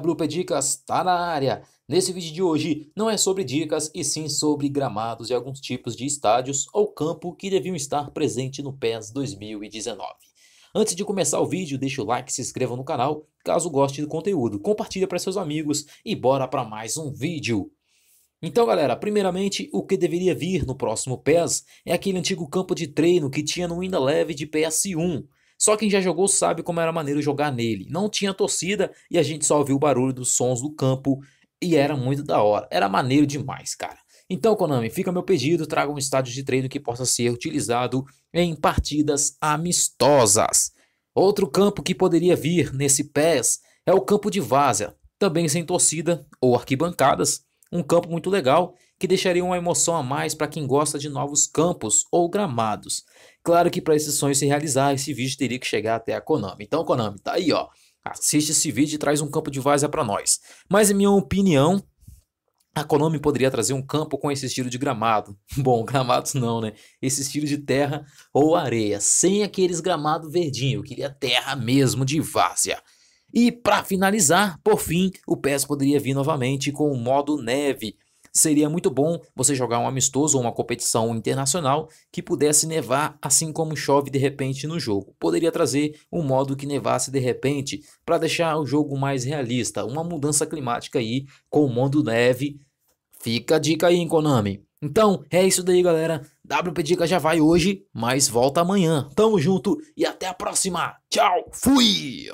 WP Dicas está na área! Nesse vídeo de hoje não é sobre dicas e sim sobre gramados e alguns tipos de estádios ou campo que deviam estar presente no PES 2019. Antes de começar o vídeo, deixa o like, se inscreva no canal, caso goste do conteúdo, compartilha para seus amigos e bora para mais um vídeo! Então, galera, primeiramente, o que deveria vir no próximo PES é aquele antigo campo de treino que tinha no Winda Leve de PS1. Só quem já jogou sabe como era maneiro jogar nele. Não tinha torcida e a gente só ouvia o barulho dos sons do campo e era muito da hora. Era maneiro demais, cara. Então, Konami, fica meu pedido, traga um estádio de treino que possa ser utilizado em partidas amistosas. Outro campo que poderia vir nesse PES é o campo de Vazia, também sem torcida ou arquibancadas, um campo muito legal que deixaria uma emoção a mais para quem gosta de novos campos ou gramados. Claro que para esse sonho se realizar, esse vídeo teria que chegar até a Konami. Então, Konami, tá aí, ó. Assiste esse vídeo e traz um campo de várzea para nós. Mas, em minha opinião, a Konami poderia trazer um campo com esse estilo de gramado. Bom, gramados não, né? Esse estilo de terra ou areia, sem aqueles gramado verdinho. Eu queria terra mesmo de várzea. E para finalizar, por fim, o PES poderia vir novamente com o modo neve, Seria muito bom você jogar um amistoso ou uma competição internacional que pudesse nevar assim como chove de repente no jogo. Poderia trazer um modo que nevasse de repente para deixar o jogo mais realista, uma mudança climática aí com o mundo neve. Fica a dica aí, Konami. Então, é isso daí, galera. WP Dica já vai hoje, mas volta amanhã. Tamo junto e até a próxima. Tchau, fui!